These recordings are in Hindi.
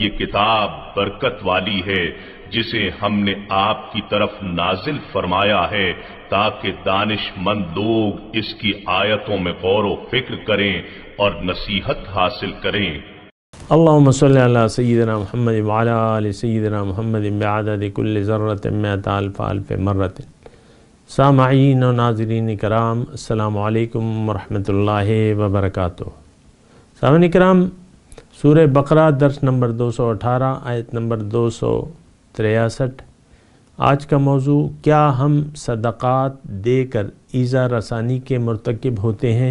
ये किताब बरकत वाली है जिसे हमने आपकी तरफ नाजिल फरमाया है ताकि दानिशमंद लोग इसकी आयतों में गौर व फिक्र करें और नसीहत हासिल करें अल्लाम सल सदना महमद वाल सदना महमद बदकुल ज़रत मैतालफ़ालफ़ मर्रत सामाइन और नाजरीन कराम अल्लाम वरहमल वर्का सामिन कराम सूर्य बकरा दर्श नंबर 218 आयत नंबर दो सौ तिरसठ आज का मौजू क्या हम सदक़ात देकर ईज़ा रसानी के मरतकब होते हैं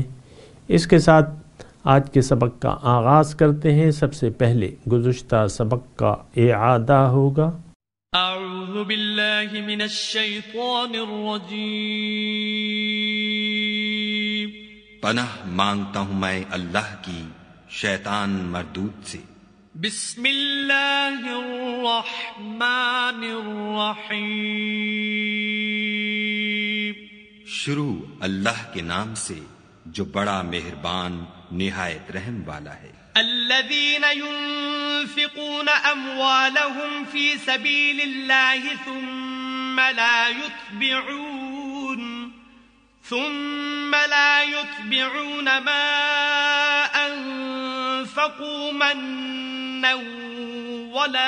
इसके साथ आज के सबक का आगाज़ करते हैं सबसे पहले गुज्त सबक का एदा होगा पनाह मांगता हूँ मैं अल्लाह की शैतान मरदूत से बिस्मिल्लाहिर्रहमानिर्रहीम शुरू अल्लाह के नाम से जो बड़ा मेहरबान निहायत रहम वाला है الذين ينفقون اموالهم في سبيل الله ثم لا يتبعون ثم لا يتبعون ما أنفقوا منا ولا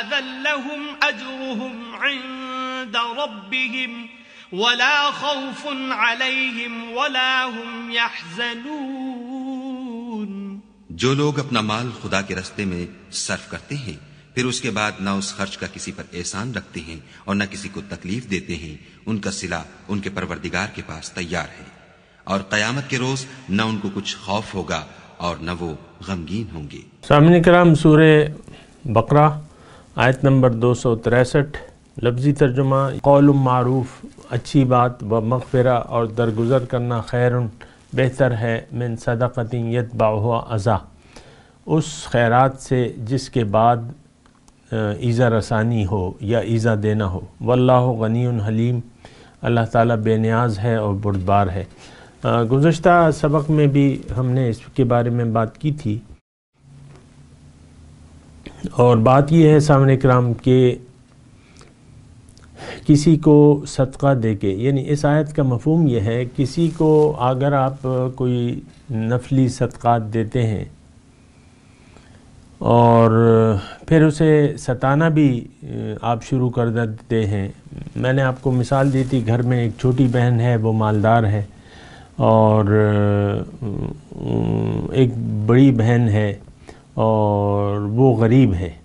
أذى لهم أجرهم عند ربهم ولا خوف عليهم ولا هم يحزنون जो लोग अपना माल खुदा के रास्ते में सर्फ करते हैं फिर उसके बाद ना उस खर्च का किसी पर एहसान रखते हैं और न किसी को तकलीफ देते हैं उनका सिला उनके परवरदिगार के पास तैयार है और कयामत के रोज न उनको कुछ खौफ होगा और न वो गमगीन होंगे सामने कराम सूर बकरा आयत नंबर दो सौ तिरसठ लफ्ज़ी तर्जुमा कौल मारूफ अच्छी बात व मकफरा और दरगुजर करना खैर बेहतर है मिन सदाक़तियत बाहुआ अज़ा उस ख़ैरत से जिसके बाद ईज़ा रसानी हो या ईज़ा देना हो वल्लाह गनी हलीम अल्लाह ताला बेनियाज है और बुरदबार है गुज्त सबक में भी हमने इसके बारे में बात की थी और बात यह है सामने कराम के किसी को सदका दे के यानी इस आयत का मफहम यह है किसी को अगर आप कोई नफली सदक़ात देते हैं और फिर उसे सताना भी आप शुरू कर देते हैं मैंने आपको मिसाल दी थी घर में एक छोटी बहन है वो मालदार है और एक बड़ी बहन है और वो गरीब है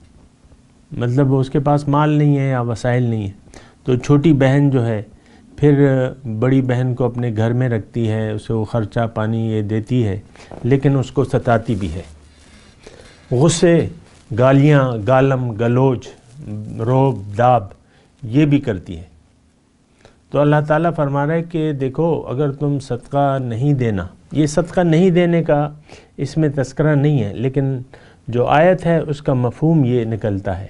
मतलब उसके पास माल नहीं है या वसाइल नहीं है तो छोटी बहन जो है फिर बड़ी बहन को अपने घर में रखती है उसे वो ख़र्चा पानी ये देती है लेकिन उसको सताती भी है गुस्से गालियाँ गालम गलोच रोब दाब ये भी करती है तो अल्लाह ताला फरमा रहा है कि देखो अगर तुम सदका नहीं देना ये सदका नहीं देने का इसमें तस्करा नहीं है लेकिन जो आयत है उसका मफहम ये निकलता है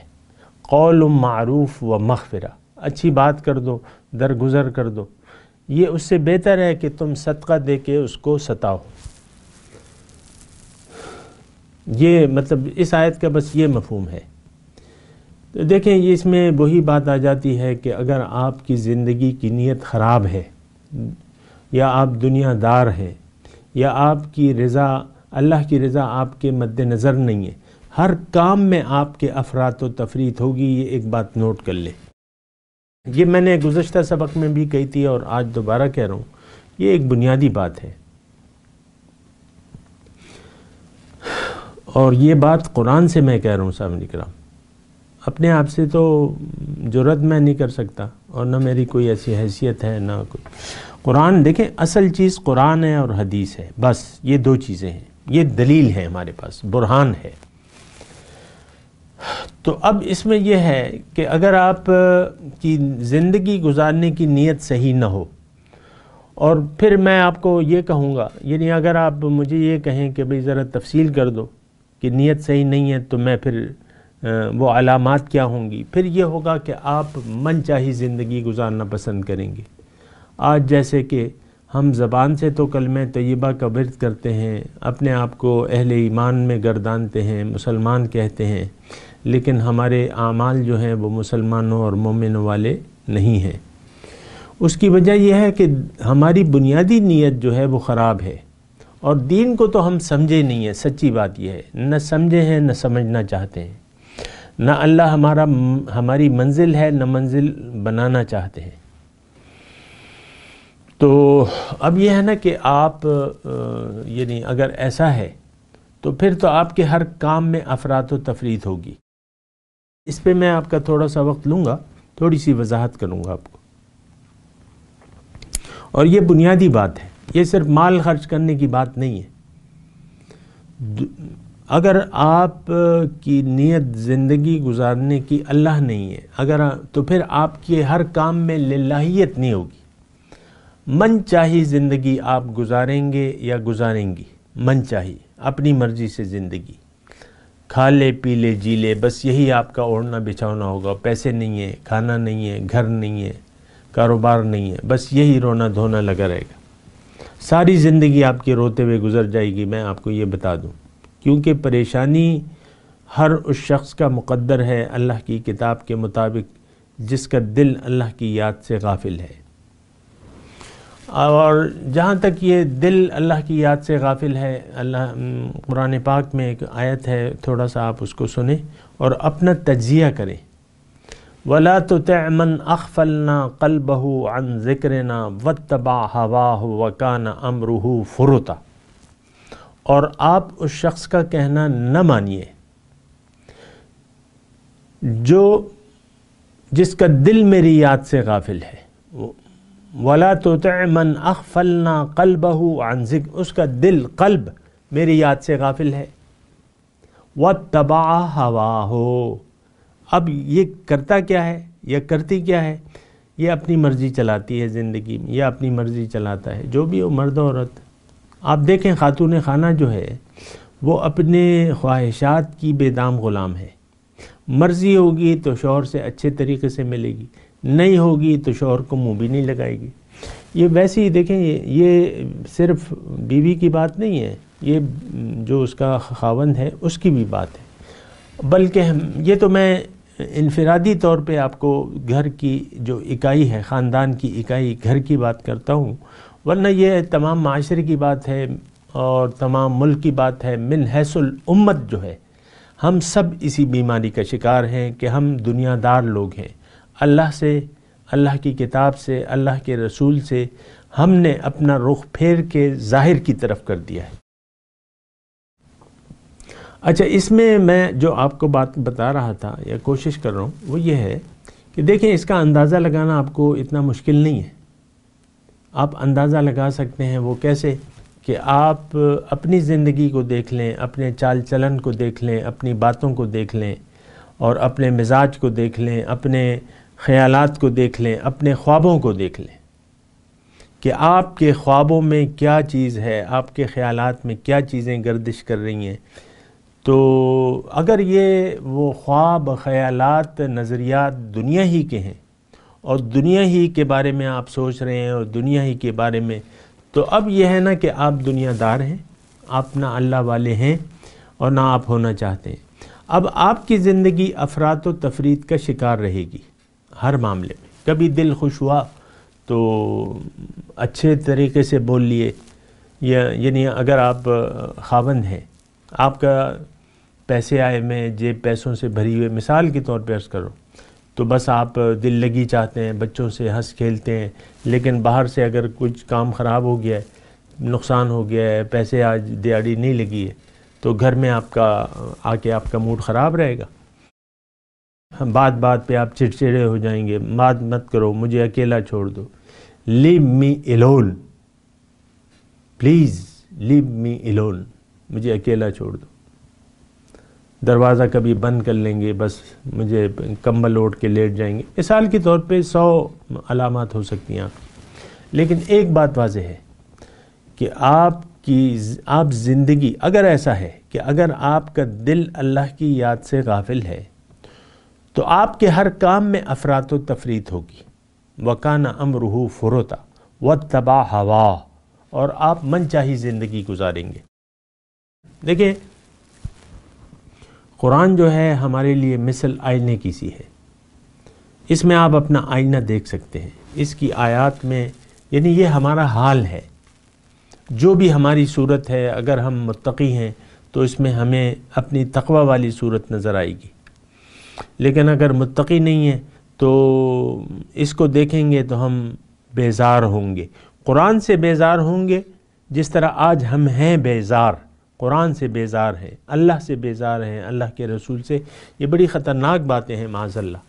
कौल मरूफ़ व मखफरा अच्छी बात कर दो दरगुजर कर दो ये उससे बेहतर है कि तुम सदका दे के उसको सताओ ये मतलब इस आयत का बस ये मफहम है तो देखें ये इसमें वही बात आ जाती है कि अगर आपकी ज़िंदगी की नीयत ख़राब है या आप दुनियादार हैं या आपकी रज़ा अल्लाह की रज़ा आपके मद्दनज़र नहीं है हर काम में आपके अफरात व तफरीत होगी ये एक बात नोट कर ले ये मैंने गुज्तर सबक में भी कही थी और आज दोबारा कह रहा हूँ ये एक बुनियादी बात है और ये बात कुरान से मैं कह रहा हूँ सामने कराम अपने आप से तो ज़रूरत मैं नहीं कर सकता और ना मेरी कोई ऐसी हैसियत है ना कोई कुरान देखें असल चीज़ कुरान है और हदीस है बस ये दो चीज़ें हैं ये दलील है हमारे पास बुरहान है तो अब इसमें यह है कि अगर आप की ज़िंदगी गुजारने की नीयत सही ना हो और फिर मैं आपको ये कहूँगा यानी अगर आप मुझे ये कहें कि भाई ज़रा तफसील कर दो कि नीयत सही नहीं है तो मैं फिर वो अलामत क्या होंगी फिर ये होगा कि आप मन चाही ज़िंदगी गुजारना पसंद करेंगे आज जैसे कि हम ज़बान से तो कलम तयबा का वर्द करते हैं अपने आप को अहल ईमान में गर्दानते हैं मुसलमान कहते हैं लेकिन हमारे आमाल जो हैं वो मुसलमानों और मोमिनों वाले नहीं हैं उसकी वजह यह है कि हमारी बुनियादी नीयत जो है वो ख़राब है और दीन को तो हम समझे नहीं है सच्ची बात यह है न समझे हैं न समझना चाहते हैं ना अल्लाह हमारा हमारी मंजिल है ना मंजिल बनाना चाहते हैं तो अब यह है ना कि आप यानी अगर ऐसा है तो फिर तो आपके हर काम में अफरात तफरीत होगी इस पर मैं आपका थोड़ा सा वक्त लूँगा थोड़ी सी वजाहत करूँगा आपको और ये बुनियादी बात है ये सिर्फ माल खर्च करने की बात नहीं है अगर आप की नीयत ज़िंदगी गुजारने की अल्लाह नहीं है अगर तो फिर आपके हर काम में लाहीत नहीं होगी मन चाही ज़िंदगी आप गुजारेंगे या गुजारेंगी मन चाही अपनी मर्ज़ी से ज़िंदगी खा ले पी ले जी ले बस यही आपका ओढ़ना बिछाना होगा पैसे नहीं है खाना नहीं है घर नहीं है कारोबार नहीं है बस यही रोना धोना लगा रहेगा सारी ज़िंदगी आपकी रोते हुए गुजर जाएगी मैं आपको ये बता दूँ क्योंकि परेशानी हर उस शख्स का मुकद्दर है अल्लाह की किताब के मुताबिक जिसका दिल अल्लाह की याद से गाफिल है और जहाँ तक ये दिल अल्लाह की याद से गाफिल है अल्लाह कुरान पाक में एक आयत है थोड़ा सा आप उसको सुने और अपना तजिया करें वला तो तमन ना कल बहू अन ज़िक्र ना व तबाह हवा वकान अमरूह फुरता और आप उस शख्स का कहना न मानिए जो जिसका दिल मेरी याद से गाफिल है वला तो मन कल बहु आंजिक उसका दिल कल्ब मेरी याद से गाफिल है व तबाह हवा हो अब ये करता क्या है यह करती क्या है ये अपनी मर्ज़ी चलाती है ज़िंदगी में यह अपनी मर्ज़ी चलाता है जो भी हो मर्द औरत आप देखें खातून खाना जो है वो अपने ख्वाहिशात की बेदाम ग़ुलाम है मर्ज़ी होगी तो शोहर से अच्छे तरीके से मिलेगी नहीं होगी तो शोहर को मुँह भी नहीं लगाएगी ये वैसे ही देखें ये, ये सिर्फ बीवी की बात नहीं है ये जो उसका खावंद है उसकी भी बात है बल्कि ये तो मैं इनफरादी तौर पे आपको घर की जो इकाई है ख़ानदान की इकाई घर की बात करता हूँ वरना ये तमाम माशरे की बात है और तमाम मुल्क की बात है मिन हैसुल उम्मत जो है हम सब इसी बीमारी का शिकार हैं कि हम दुनियादार लोग हैं अल्लाह से अल्लाह की किताब से अल्लाह के रसूल से हमने अपना रुख फेर के ज़ाहिर की तरफ कर दिया है अच्छा इसमें मैं जो आपको बात बता रहा था या कोशिश कर रहा हूँ वो ये है कि देखें इसका अंदाज़ा लगाना आपको इतना मुश्किल नहीं है आप अंदाज़ा लगा सकते हैं वो कैसे कि आप अपनी ज़िंदगी को देख लें अपने चाल चलन को देख लें अपनी बातों को देख लें और अपने मिजाज को देख लें अपने ख्याल को देख लें अपने ख्वाबों को देख लें कि आपके ख्वाबों में क्या चीज़ है आपके ख्याल में क्या चीज़ें गर्दिश कर रही हैं तो अगर ये वो ख्वाब ख्याल नज़रियात दुनिया ही के हैं और दुनिया ही के बारे में आप सोच रहे हैं और दुनिया ही के बारे में तो अब यह है ना कि आप दुनियादार हैं आप ना अल्लाह वाले हैं और ना आप होना चाहते हैं अब आपकी ज़िंदगी अफरात व तफरीत का शिकार रहेगी हर मामले में कभी दिल खुश हुआ तो अच्छे तरीके से बोल लिए या यानी अगर आप खावंद हैं आपका पैसे आए में जेब पैसों से भरी हुई मिसाल के तौर पर अर्ज़ करो तो बस आप दिल लगी चाहते हैं बच्चों से हंस खेलते हैं लेकिन बाहर से अगर कुछ काम ख़राब हो गया है नुकसान हो गया है पैसे आज दिहाड़ी नहीं लगी है तो घर में आपका आके आपका मूड ख़राब रहेगा बात बात पे आप चिड़चिड़े हो जाएंगे बात मत करो मुझे अकेला छोड़ दो leave me alone please leave me alone मुझे अकेला छोड़ दो दरवाज़ा कभी बंद कर लेंगे बस मुझे कम्बल ओढ़ के लेट जाएंगे मिसाल के तौर पे सौ अलामत हो सकती हैं लेकिन एक बात वाज है कि आपकी आप ज़िंदगी अगर ऐसा है कि अगर आपका दिल अल्लाह की याद से गाफिल है तो आपके हर काम में अफरात तफरीत होगी वकाना अमरूह फुरोता व तबाह हवा और आप मनचाही ज़िंदगी गुजारेंगे देखिए कुरान जो है हमारे लिए मिसल आईने की सी है इसमें आप अपना आईना देख सकते हैं इसकी आयात में यानी ये हमारा हाल है जो भी हमारी सूरत है अगर हम मुतकी हैं तो इसमें हमें अपनी तकवा वाली सूरत नज़र आएगी लेकिन अगर मुतकी नहीं है तो इसको देखेंगे तो हम बेज़ार होंगे कुरान से बेज़ार होंगे जिस तरह आज हम हैं बेज़ार कुरान से बेज़ार हैं अल्लाह से बेज़ार हैं अल्लाह के रसूल से ये बड़ी ख़तरनाक बातें हैं माजल्ला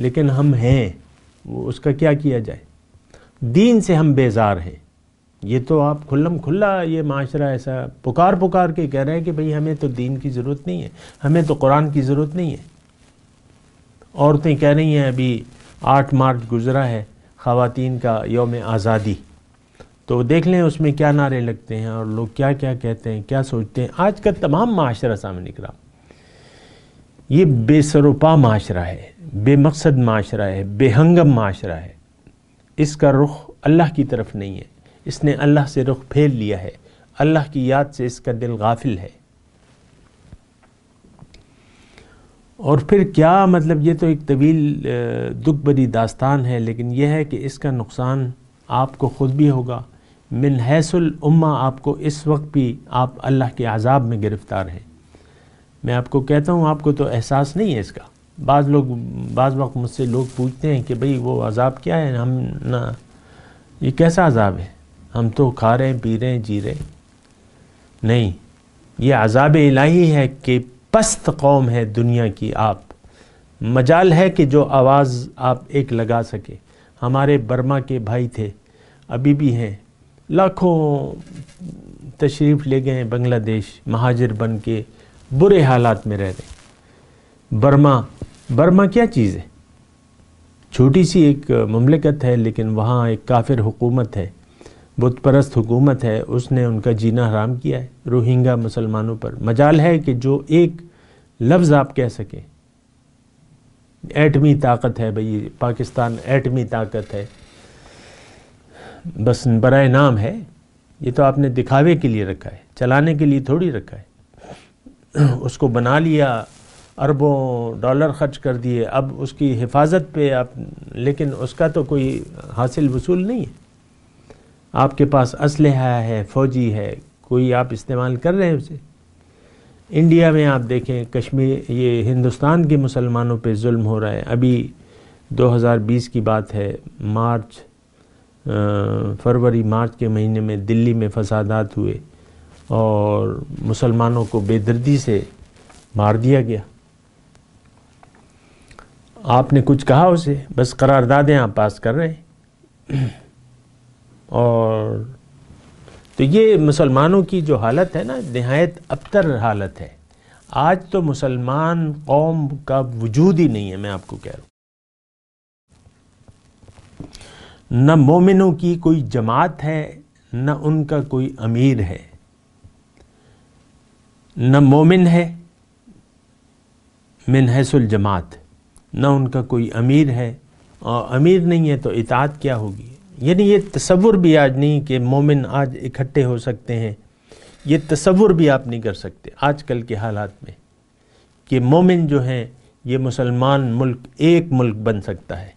लेकिन हम हैं वो उसका क्या किया जाए दीन से हम बेज़ार हैं ये तो आप खुल्लम खुल्ला ये माशरा ऐसा पुकार पुकार के कह रहे हैं कि भाई हमें तो दीन की ज़रूरत नहीं है हमें तो कुरान की ज़रूरत नहीं है औरतें कह रही हैं अभी आठ मार्च गुज़रा है ख़वातीन का योम आज़ादी तो देख लें उसमें क्या नारे लगते हैं और लोग क्या क्या कहते हैं क्या सोचते हैं आज का तमाम माशरा सामने निकला ये बेसरोपा माशरा है बेमकसद माशरा है बेहंगम माशरा है इसका रुख अल्लाह की तरफ नहीं है इसने अल्लाह से रुख फेर लिया है अल्लाह की याद से इसका दिल गाफिल है और फिर क्या मतलब ये तो एक तवील दुख भरी दास्तान है लेकिन यह है कि इसका नुकसान आपको ख़ुद भी होगा मिन हैसुल उम्मा आपको इस वक्त भी आप अल्लाह के आज़ाब में गिरफ़्तार हैं मैं आपको कहता हूँ आपको तो एहसास नहीं है इसका बाज़ लोग बाज़ वक्त मुझसे लोग पूछते हैं कि भाई वो अज़ाब क्या है हम ना ये कैसा अज़ाब है हम तो खा रहे हैं पी रहे हैं जी रहे हैं नहीं ये अज़ाब इलाही है कि पस्त कौम है दुनिया की आप मजाल है कि जो आवाज़ आप एक लगा सके हमारे बर्मा के भाई थे अभी भी हैं लाखों तशरीफ़ ले गए बांग्लादेश महाजिर बन के बुरे हालात में रह रहे बर्मा बर्मा क्या चीज़ है छोटी सी एक ममलिकत है लेकिन वहाँ एक काफिर हुकूमत है बुत परस्त हुकूमत है उसने उनका जीना हराम किया है रोहिंगा मुसलमानों पर मजाल है कि जो एक लफ्ज़ आप कह सकें एटमी ताकत है भाई पाकिस्तान एटमी ताकत है बस बरए नाम है ये तो आपने दिखावे के लिए रखा है चलाने के लिए थोड़ी रखा है उसको बना लिया अरबों डॉलर खर्च कर दिए अब उसकी हिफाजत पे आप लेकिन उसका तो कोई हासिल वसूल नहीं है आपके पास असल है फ़ौजी है कोई आप इस्तेमाल कर रहे हैं उसे इंडिया में आप देखें कश्मीर ये हिंदुस्तान के मुसलमानों पे जुल्म हो रहा है अभी 2020 की बात है मार्च फरवरी मार्च के महीने में दिल्ली में फसादात हुए और मुसलमानों को बेदर्दी से मार दिया गया आपने कुछ कहा उसे बस करारदादें आप पास कर रहे हैं और तो ये मुसलमानों की जो हालत है ना नहायत अबतर हालत है आज तो मुसलमान कौम का वजूद ही नहीं है मैं आपको कह रहा हूँ न मोमिनों की कोई जमात है न उनका कोई अमीर है न मोमिन है मिन हैसुल जमात न उनका कोई अमीर है और अमीर नहीं है तो इतात क्या होगी यानी ये तस्वुर भी आज नहीं कि मोमिन आज इकट्ठे हो सकते हैं ये तस्वुर भी आप नहीं कर सकते आजकल के हालात में कि मोमिन जो हैं ये मुसलमान मुल्क एक मुल्क बन सकता है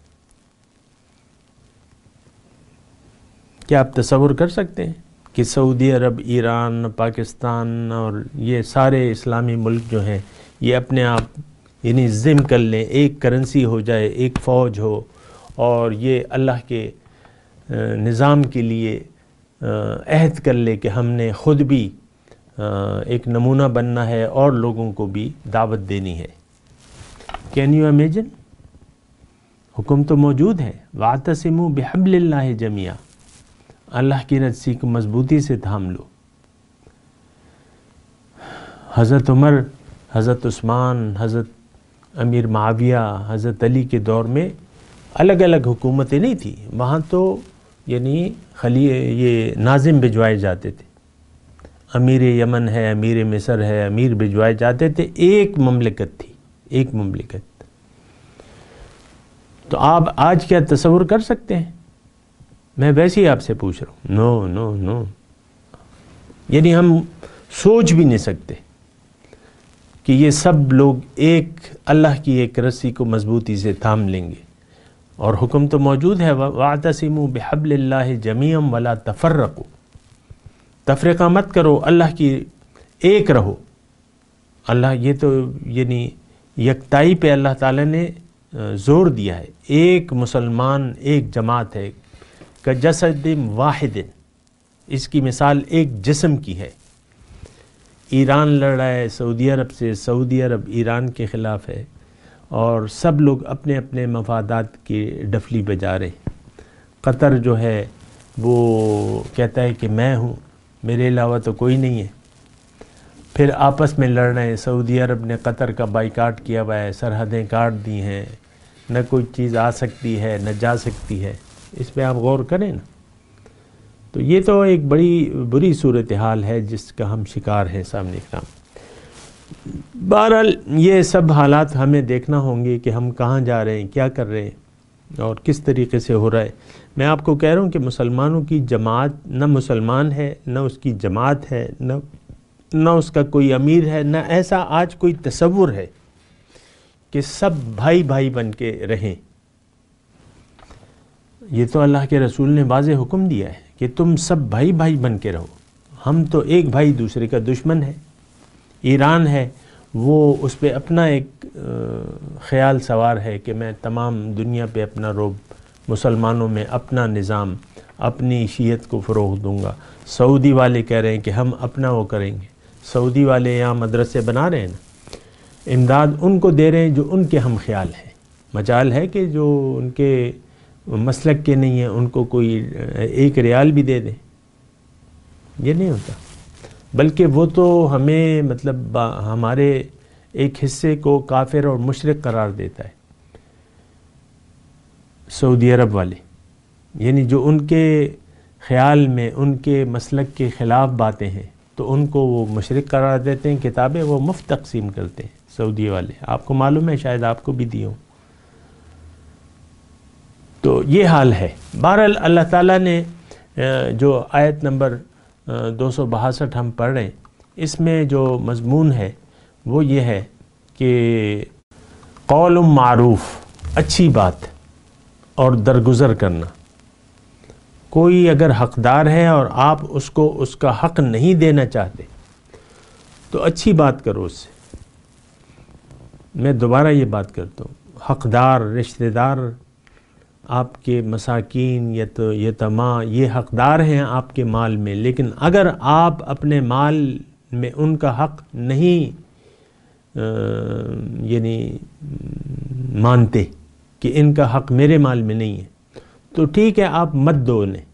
क्या आप तस्वुर कर सकते हैं कि सऊदी अरब ईरान पाकिस्तान और ये सारे इस्लामी मुल्क जो हैं ये अपने आप यानी ज़िम कर लें एक करेंसी हो जाए एक फ़ौज हो और ये अल्लाह के निज़ाम के लिए अहद कर ले कि हमने ख़ुद भी एक नमूना बनना है और लोगों को भी दावत देनी है कैन यू अमेजन हुक्म तो मौजूद है वातसमु बेहबल्ला जमिया अल्लाह की रस्सी को मजबूती से थाम लो हज़रत उमर हज़रत उस्मान हज़रत अमीर माविया हज़रत अली के दौर में अलग अलग हुकूमतें नहीं थी वहाँ तो यानी खली ये नाजिम भिजवाए जाते थे अमीर यमन है अमीर मिसर है अमीर भिजवाए जाते थे एक ममलिकत थी एक ममलिकत तो आप आज क्या तस्वुर कर सकते हैं मैं वैसे ही आपसे पूछ रहा हूँ नो नो नो यानी हम सोच भी नहीं सकते कि ये सब लोग एक अल्लाह की एक रस्सी को मजबूती से थाम लेंगे और हुक्म तो मौजूद है वातसिम बेहबल्ला जमीम तफर रखो तफरक मत करो अल्लाह की एक रहो अल्लाह ये तो यानी यकताई पे अल्लाह ताला ने ज़ोर दिया है एक मुसलमान एक जमात है का जसद वाहिद इसकी मिसाल एक जिसम की है ईरान लड़ रहा है सऊदी अरब से सऊदी अरब ईरान के ख़िलाफ़ है और सब लोग अपने अपने मफादात की डफली बजा रहे कतर जो है वो कहता है कि मैं हूँ मेरे अलावा तो कोई नहीं है फिर आपस में लड़ रहे हैं सऊदी अरब ने कतर का बाइकाट किया हुआ है सरहदें काट दी हैं न कोई चीज़ आ सकती है न जा सकती है इस पर आप गौर करें ना तो ये तो एक बड़ी बुरी सूरत हाल है जिसका हम शिकार हैं सामने का बहरहाल ये सब हालात हमें देखना होंगे कि हम कहाँ जा रहे हैं क्या कर रहे हैं और किस तरीके से हो रहा है मैं आपको कह रहा हूँ कि मुसलमानों की जमात न मुसलमान है न उसकी जमात है न न उसका कोई अमीर है न ऐसा आज कोई तस्वुर है कि सब भाई भाई बन के रहें ये तो अल्लाह के रसूल ने वाज हुक्म दिया है कि तुम सब भाई भाई बन के रहो हम तो एक भाई दूसरे का दुश्मन है ईरान है वो उस पर अपना एक ख्याल सवार है कि मैं तमाम दुनिया पे अपना रोब मुसलमानों में अपना निज़ाम अपनी शीयत को फ़रोग दूंगा सऊदी वाले कह रहे हैं कि हम अपना वो करेंगे सऊदी वाले यहाँ मदरसे बना रहे हैं ना इमदाद उनको दे रहे हैं जो उनके हम ख्याल हैं मजाल है कि जो उनके मसलक के नहीं हैं उनको कोई एक रियाल भी दे दें ये नहीं होता बल्कि वो तो हमें मतलब हमारे एक हिस्से को काफिर और मशरक करार देता है सऊदी अरब वाले यानी जो उनके ख्याल में उनके मसलक के ख़िलाफ़ बातें हैं तो उनको वो मशरक करार देते हैं किताबें वो मुफ्त तकसीम करते हैं सऊदी वाले आपको मालूम है शायद आपको भी दी हूँ तो ये हाल है बहरहाल अल्लाह ताला ने जो आयत नंबर दो हम पढ़ रहे हैं इसमें जो मजमून है वो ये है कि कौल मारूफ अच्छी बात और दरगुजर करना कोई अगर हकदार है और आप उसको उसका हक नहीं देना चाहते तो अच्छी बात करो उससे मैं दोबारा ये बात करता हूँ हकदार रिश्तेदार आपके मसाकिन या तो ये तमाम ये हकदार हैं आपके माल में लेकिन अगर आप अपने माल में उनका हक नहीं यानी मानते कि इनका हक मेरे माल में नहीं है तो ठीक है आप मत दो उन्हें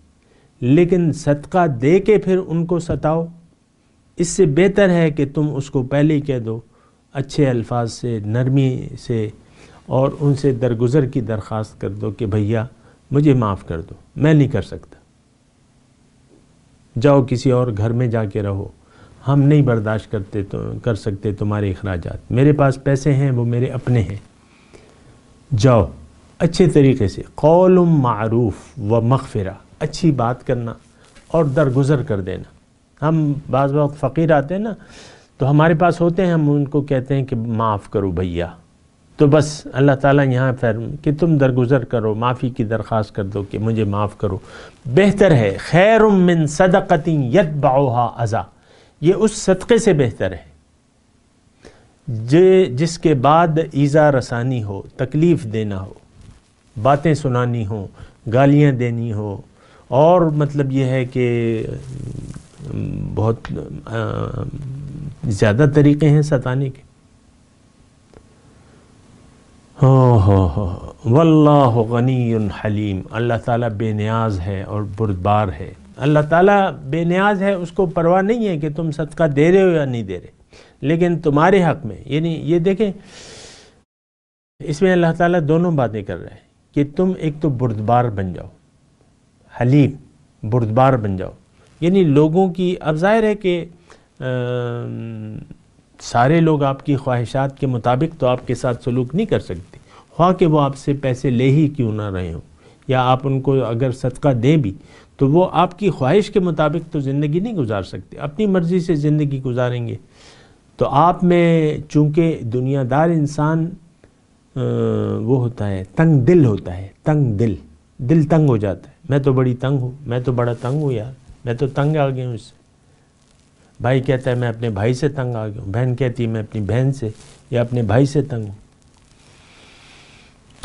लेकिन सदका दे के फिर उनको सताओ इससे बेहतर है कि तुम उसको पहले ही कह दो अच्छे अल्फाज से नरमी से और उनसे दरगुजर की दरख्वास्त कर दो कि भैया मुझे माफ़ कर दो मैं नहीं कर सकता जाओ किसी और घर में जाके रहो हम नहीं बर्दाश्त करते तो कर सकते तुम्हारे अखराज मेरे पास पैसे हैं वो मेरे अपने हैं जाओ अच्छे तरीके से कौल मरूफ़ व मखफरा अच्छी बात करना और दरगुजर कर देना हम बाज़ फ़कीर आते हैं ना तो हमारे पास होते हैं हम उनको कहते हैं कि माफ़ करो भैया तो बस अल्लाह ताला यहाँ फिर कि तुम दरगुजर करो माफ़ी की दरख्वास्त कर दो कि मुझे माफ़ करो बेहतर है खैर मिन सदक़ती यद बाहा अज़ा ये उस सदक़े से बेहतर है जे जिसके बाद ईज़ा रसानी हो तकलीफ़ देना हो बातें सुनानी हो गालियाँ देनी हो और मतलब यह है कि बहुत ज़्यादा तरीक़े हैं सताने के वल्लाहु गनीयुन हलीम अल्लाह ताला बेनियाज है और बुरदबार है अल्लाह ताला बेनियाज है उसको परवाह नहीं है कि तुम सदका दे रहे हो या नहीं दे रहे लेकिन तुम्हारे हक में यानी ये देखें इसमें अल्लाह ताला दोनों बातें कर रहे हैं कि तुम एक तो बुरदबार बन जाओ हलीम बुरदबार बन जाओ यानी लोगों की अब जाहिर है कि सारे लोग आपकी ख्वाहिशात के मुताबिक तो आपके साथ सलूक नहीं कर सकते ख्वा के वो आपसे पैसे ले ही क्यों ना रहे हों या आप उनको अगर सदका दें भी तो वो आपकी ख्वाहिश के मुताबिक तो ज़िंदगी नहीं गुजार सकते अपनी मर्ज़ी से ज़िंदगी गुजारेंगे तो आप में चूँकि दुनियादार इंसान वो होता है तंग दिल होता है तंग दिल दिल तंग हो जाता है मैं तो बड़ी तंग हूँ मैं तो बड़ा तंग हूँ यार मैं तो तंग आ गया हूँ इससे भाई कहता है मैं अपने भाई से तंग आ गया हूँ बहन कहती है मैं अपनी बहन से या अपने भाई से तंग हूँ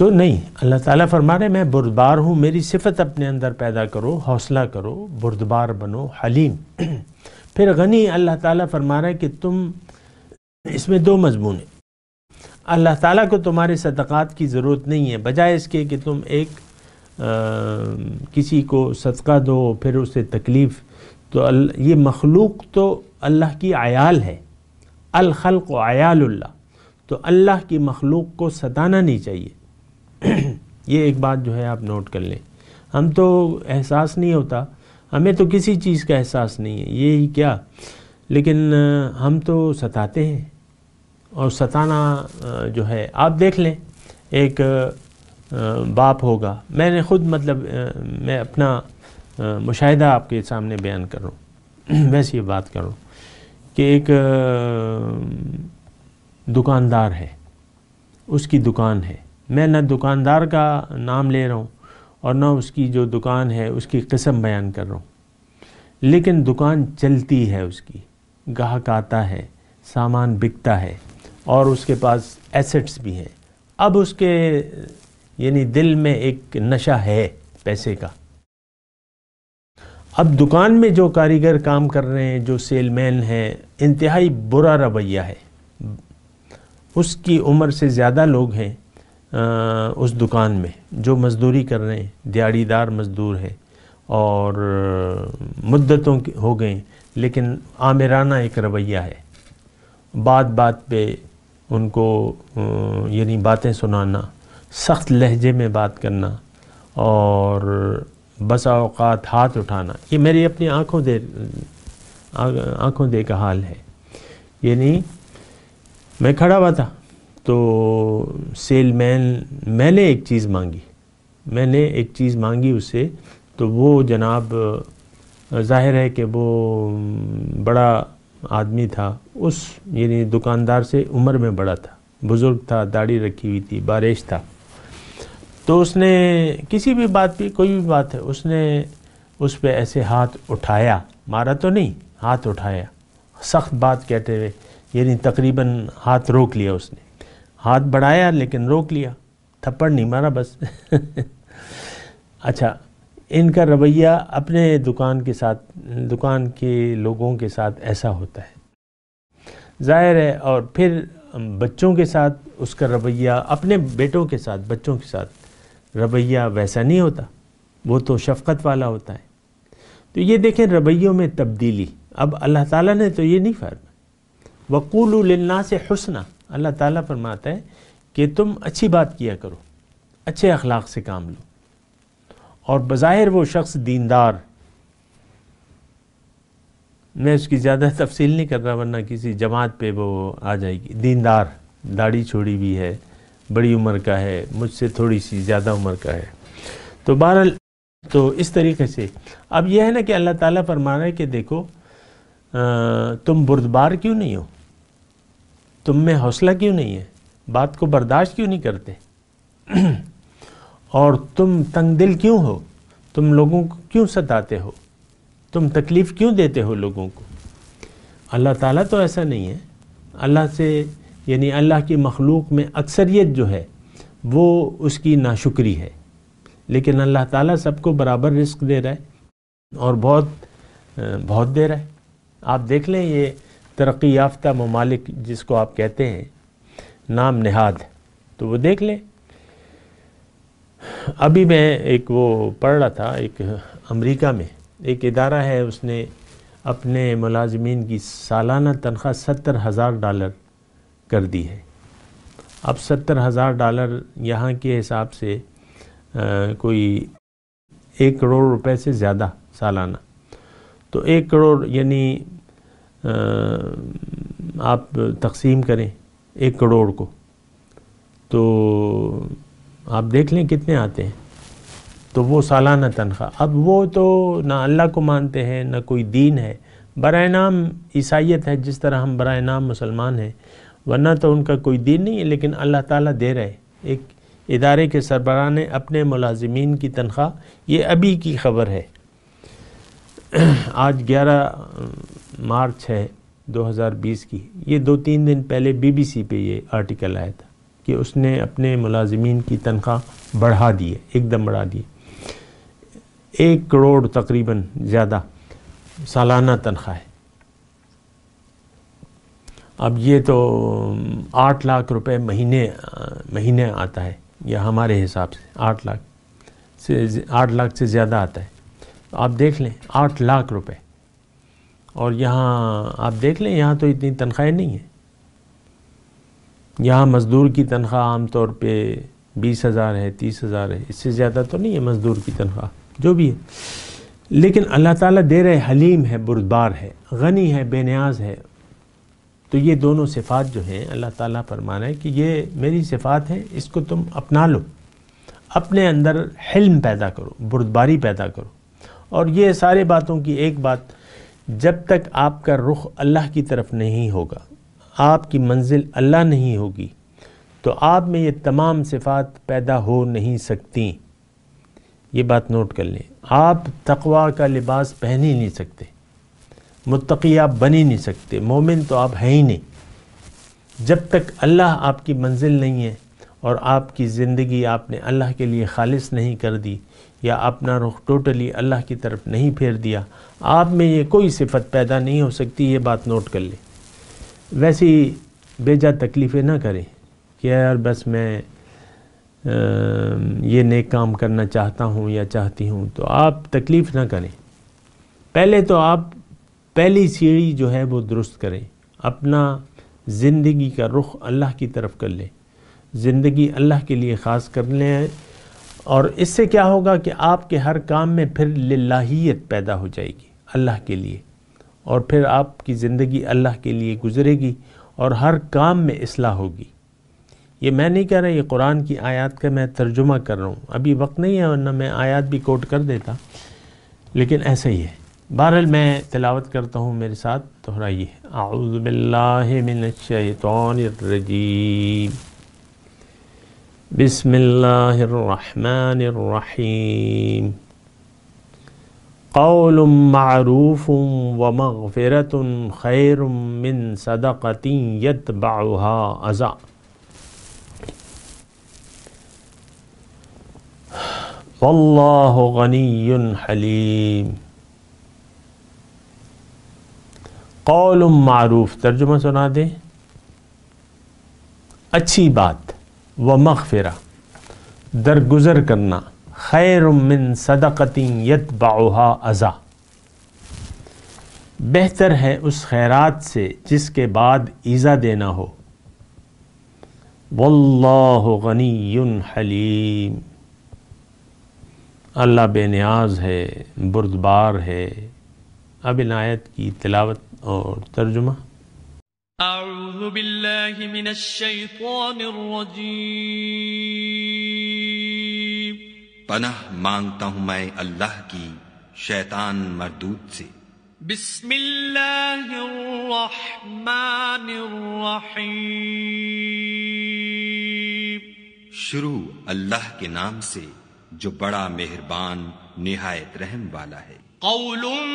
तो नहीं अल्लाह ताला फरमा रहे मैं बुरदबार हूँ मेरी सिफत अपने अंदर पैदा करो हौसला करो बुरदबार बनो हलीम फिर गनी अल्लाह ताला फरमा रहा है कि तुम इसमें दो मजमून है अल्लाह ताला को तुम्हारे सदक़ात की ज़रूरत नहीं है बजाय इसके कि तुम एक आ, किसी को सदका दो फिर उसे तकलीफ़ तो ये मखलूक तो अल्लाह की आयाल है अलखल को आयाल्ला तो अल्लाह की मखलूक को सताना नहीं चाहिए ये एक बात जो है आप नोट कर लें हम तो एहसास नहीं होता हमें तो किसी चीज़ का एहसास नहीं है ये ही क्या लेकिन हम तो सताते हैं और सताना जो है आप देख लें एक बाप होगा मैंने खुद मतलब मैं अपना मुशाहिदा आपके सामने बयान कर रहा हूँ वैसे ये बात करूँ कि एक दुकानदार है उसकी दुकान है मैं न दुकानदार का नाम ले रहा हूँ और न उसकी जो दुकान है उसकी कस्म बयान कर रहा हूँ लेकिन दुकान चलती है उसकी गाहक आता है सामान बिकता है और उसके पास एसेट्स भी हैं अब उसके यानी दिल में एक नशा है पैसे का अब दुकान में जो कारीगर काम कर रहे हैं जो सेलमैन हैं इंतहाई बुरा रवैया है उसकी उम्र से ज़्यादा लोग हैं उस दुकान में जो मज़दूरी कर रहे हैं दिहाड़ीदार मज़दूर है और मुद्दतों हो गई लेकिन आमिराना एक रवैया है बात बात पे उनको यानी बातें सुनाना सख्त लहजे में बात करना और बसा अवकात हाथ उठाना ये मेरी अपनी आँखों दे आँखों दे का हाल है यानी मैं खड़ा हुआ था तो सेलमैन मैंने एक चीज़ मांगी मैंने एक चीज़ मांगी उससे तो वो जनाब जाहिर है कि वो बड़ा आदमी था उस यानी दुकानदार से उम्र में बड़ा था बुज़ुर्ग था दाढ़ी रखी हुई थी बारिश था तो उसने किसी भी बात पे कोई भी बात है उसने उस पर ऐसे हाथ उठाया मारा तो नहीं हाथ उठाया सख्त बात कहते हुए यानी तकरीबन हाथ रोक लिया उसने हाथ बढ़ाया लेकिन रोक लिया थप्पड़ नहीं मारा बस अच्छा इनका रवैया अपने दुकान के साथ दुकान के लोगों के साथ ऐसा होता है ज़ाहिर है और फिर बच्चों के साथ उसका रवैया अपने बेटों के साथ बच्चों के साथ रवैया वैसा नहीं होता वो तो शफ़क़त वाला होता है तो ये देखें रवैयों में तब्दीली अब अल्लाह ताला ने तो ये नहीं फरमा वक़ूल से हसना अल्लाह ताला फरमाता है कि तुम अच्छी बात किया करो अच्छे अखलाक से काम लो और बज़ाहिर वो शख्स दीनदार मैं उसकी ज़्यादा तफसील नहीं कर रहा वरना किसी जमात पे वो आ जाएगी दीनदार दाढ़ी छोड़ी भी है बड़ी उम्र का है मुझसे थोड़ी सी ज़्यादा उम्र का है तो बहरहाल तो इस तरीके से अब यह है ना कि अल्लाह ताला फरमा रहा है कि देखो आ, तुम बुरदबार क्यों नहीं हो तुम में हौसला क्यों नहीं है बात को बर्दाश्त क्यों नहीं करते और तुम तंग दिल क्यों हो तुम लोगों को क्यों सताते हो तुम तकलीफ़ क्यों देते हो लोगों को अल्लाह ताला तो ऐसा नहीं है अल्लाह से यानी अल्लाह की मखलूक में अक्सरियत जो है वो उसकी नाशुक्री है लेकिन अल्लाह ताला सबको बराबर रिस्क दे रहा है और बहुत बहुत दे रहा है आप देख लें ये तरक्की याफ्ता ममालिक जिसको आप कहते हैं नाम नहाद तो वो देख लें अभी मैं एक वो पढ़ रहा था एक अमेरिका में एक इदारा है उसने अपने मुलाजमीन की सालाना तनख्वाह सत्तर हज़ार डॉलर कर दी है अब सत्तर हज़ार डॉलर यहाँ के हिसाब से आ, कोई एक करोड़ रुपए से ज़्यादा सालाना तो एक करोड़ यानी आप तकसीम करें एक करोड़ को तो आप देख लें कितने आते हैं तो वो सालाना तनख्वाह अब वो तो ना अल्लाह को मानते हैं ना कोई दीन है बर नाम ईसाइत है जिस तरह हम बर नाम मुसलमान हैं वरना तो उनका कोई दीन नहीं है लेकिन अल्लाह ताला दे रहे एक इदारे के सरबरा ने अपने मुलाजमीन की तनख्वाह ये अभी की खबर है आज ग्यारह मार्च है 2020 की ये दो तीन दिन पहले बीबीसी पे ये आर्टिकल आया था कि उसने अपने मुलाजमीन की तनख्वाह बढ़ा दी है एकदम बढ़ा दी एक करोड़ तकरीबन ज़्यादा सालाना तनख्वाह है अब ये तो आठ लाख रुपए महीने महीने आता है या हमारे हिसाब से आठ लाख से आठ लाख से ज़्यादा आता है आप देख लें आठ लाख रुपए और यहाँ आप देख लें यहाँ तो इतनी तनख्वाहें नहीं हैं यहाँ मज़दूर की तनख्वाह आम तौर पे बीस हज़ार है तीस हज़ार है इससे ज़्यादा तो नहीं है मज़दूर की तनख्वाह जो भी है लेकिन अल्लाह ताला दे रहे हलीम है बुरदबार है गनी है बेनियाज है तो ये दोनों सिफ़ात जो हैं अल्लाह ताला फरमाना है कि ये मेरी सिफ़ात है इसको तुम अपना लो अपने अंदर हिल्म पैदा करो बुरदबारी पैदा करो और ये सारे बातों की एक बात जब तक आपका रुख अल्लाह की तरफ नहीं होगा आपकी मंजिल अल्लाह नहीं होगी तो आप में ये तमाम सिफात पैदा हो नहीं सकती ये बात नोट कर लें आप तकवा का लिबास पहन ही नहीं सकते मुतकी आप बन ही नहीं सकते मोमिन तो आप हैं ही नहीं जब तक अल्लाह आपकी मंजिल नहीं है और आपकी ज़िंदगी आपने अल्लाह के लिए खालिश नहीं कर दी या अपना रुख टोटली अल्लाह की तरफ नहीं फेर दिया आप में ये कोई सिफत पैदा नहीं हो सकती ये बात नोट कर वैसे वैसी बेजा तकलीफ़ें ना करें कि यार बस मैं ये नेक काम करना चाहता हूँ या चाहती हूँ तो आप तकलीफ़ ना करें पहले तो आप पहली सीढ़ी जो है वो दुरुस्त करें अपना ज़िंदगी का रुख अल्लाह की तरफ कर लें ज़िंदगी अल्लाह के लिए ख़ास कर लें और इससे क्या होगा कि आपके हर काम में फिर लाहीत पैदा हो जाएगी अल्लाह के लिए और फिर आपकी ज़िंदगी अल्लाह के लिए गुजरेगी और हर काम में असलाह होगी ये मैं नहीं कह रहा ये कुरान की आयत का मैं तर्जुमा कर रहा हूँ अभी वक्त नहीं है वरना मैं आयत भी कोट कर देता लेकिन ऐसा ही है बहरहाल मैं तिलावत करता हूँ मेरे साथ दोहराइए आउज़बिल्लिमिनशैतरजीम بسم الله الرحمن الرحيم قول معروف ومغفرة خير من صدقة يتبعها أذى والله غني حليم قول معروف ترجمة سنا دے اچھی بات व मखफ़िरा दरगुजर करना खैर मिन सदक़ती यत बाहा अज़ा बेहतर है उस खैरात से जिसके बाद ईज़ा देना हो वल्लाह हलीम अल्लाह बेनियाज है बुरदबार है अब इनायत की तिलावत और तर्जुमा أعوذ بالله من الشيطان الرجيم पनाह मांगता हूँ मैं अल्लाह की शैतान मरदूत से بسم الرحمن शुरू अल्लाह के नाम से जो बड़ा मेहरबान निहायत रहम वाला है कौलुम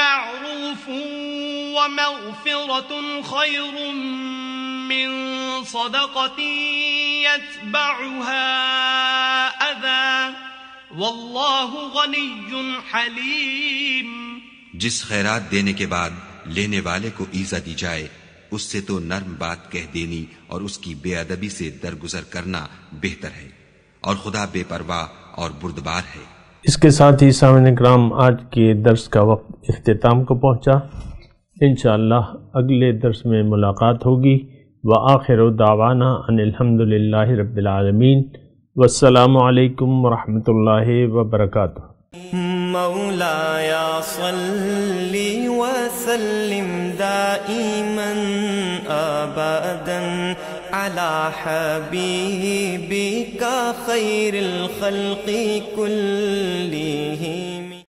मारूफून ومغفرة خير من صدقة يتبعها أذى والله غني حليم जिस खैरात देने के बाद लेने वाले को ईजा दी जाए उससे तो नर्म बात कह देनी और उसकी बेअदबी से दरगुजर करना बेहतर है और खुदा बेपरवाह और बुर्दबार है इसके साथ ही सामने ग्राम आज के दर्श का वक्त अख्ताम को पहुंचा इन अगले दर्स में मुलाकात होगी व आखिर दावाना अनिलहमदिल्ला रबालमीन वालकम वरहमल वबरक مولاي صل وسلم دائما ابدا على حبيبك خير الخلق كلهم